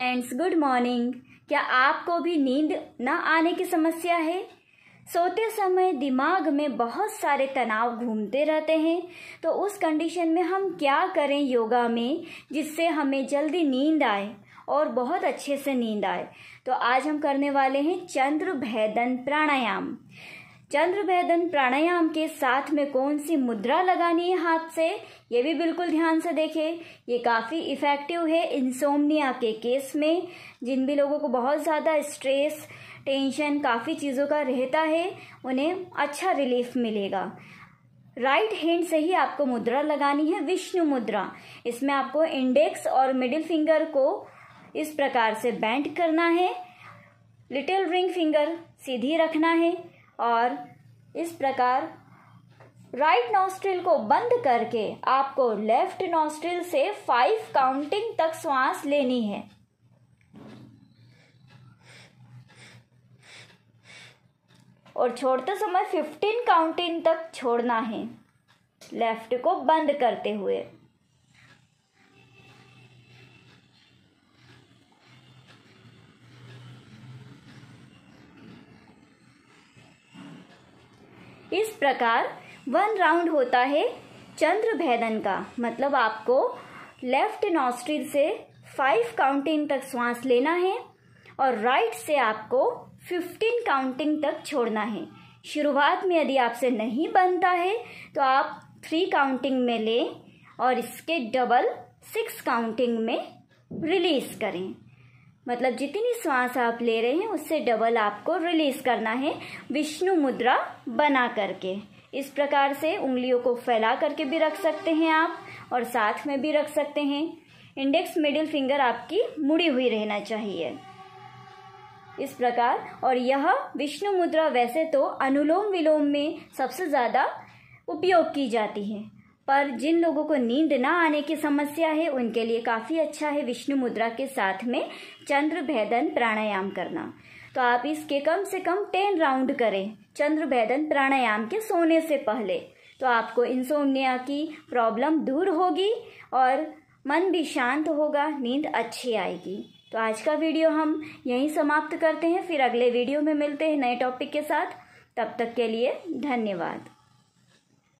friends good morning क्या आपको भी नींद न आने की समस्या है सोते समय दिमाग में बहुत सारे तनाव घूमते रहते हैं तो उस कंडीशन में हम क्या करें योगा में जिससे हमें जल्दी नींद आए और बहुत अच्छे से नींद आए तो आज हम करने वाले हैं चंद्र भेदन प्राणायाम चंद्र भेदन प्राणायाम के साथ में कौन सी मुद्रा लगानी है हाथ से ये भी बिल्कुल ध्यान से देखें ये काफ़ी इफ़ेक्टिव है इंसोमनिया के केस में जिन भी लोगों को बहुत ज़्यादा स्ट्रेस टेंशन काफ़ी चीज़ों का रहता है उन्हें अच्छा रिलीफ मिलेगा राइट right हैंड से ही आपको मुद्रा लगानी है विष्णु मुद्रा इसमें आपको इंडेक्स और मिडिल फिंगर को इस प्रकार से बैंड करना है लिटिल रिंग फिंगर सीधी रखना है और इस प्रकार राइट नॉस्ट्रिल को बंद करके आपको लेफ्ट नॉस्ट्रिल से फाइव काउंटिंग तक श्वास लेनी है और छोड़ते समय फिफ्टीन काउंटिंग तक छोड़ना है लेफ्ट को बंद करते हुए इस प्रकार वन राउंड होता है चंद्र भेदन का मतलब आपको लेफ्ट नॉस्ट्रिल से फाइव काउंटिंग तक श्वास लेना है और राइट से आपको फिफ्टीन काउंटिंग तक छोड़ना है शुरुआत में यदि आपसे नहीं बनता है तो आप थ्री काउंटिंग में लें और इसके डबल सिक्स काउंटिंग में रिलीज़ करें मतलब जितनी सांस आप ले रहे हैं उससे डबल आपको रिलीज करना है विष्णु मुद्रा बना करके इस प्रकार से उंगलियों को फैला करके भी रख सकते हैं आप और साथ में भी रख सकते हैं इंडेक्स मिडिल फिंगर आपकी मुड़ी हुई रहना चाहिए इस प्रकार और यह विष्णु मुद्रा वैसे तो अनुलोम विलोम में सबसे ज़्यादा उपयोग की जाती है पर जिन लोगों को नींद ना आने की समस्या है उनके लिए काफ़ी अच्छा है विष्णु मुद्रा के साथ में चंद्र भेदन प्राणायाम करना तो आप इसके कम से कम टेन राउंड करें चंद्र भेदन प्राणायाम के सोने से पहले तो आपको इंसोमिया की प्रॉब्लम दूर होगी और मन भी शांत होगा नींद अच्छी आएगी तो आज का वीडियो हम यहीं समाप्त करते हैं फिर अगले वीडियो में मिलते हैं नए टॉपिक के साथ तब तक के लिए धन्यवाद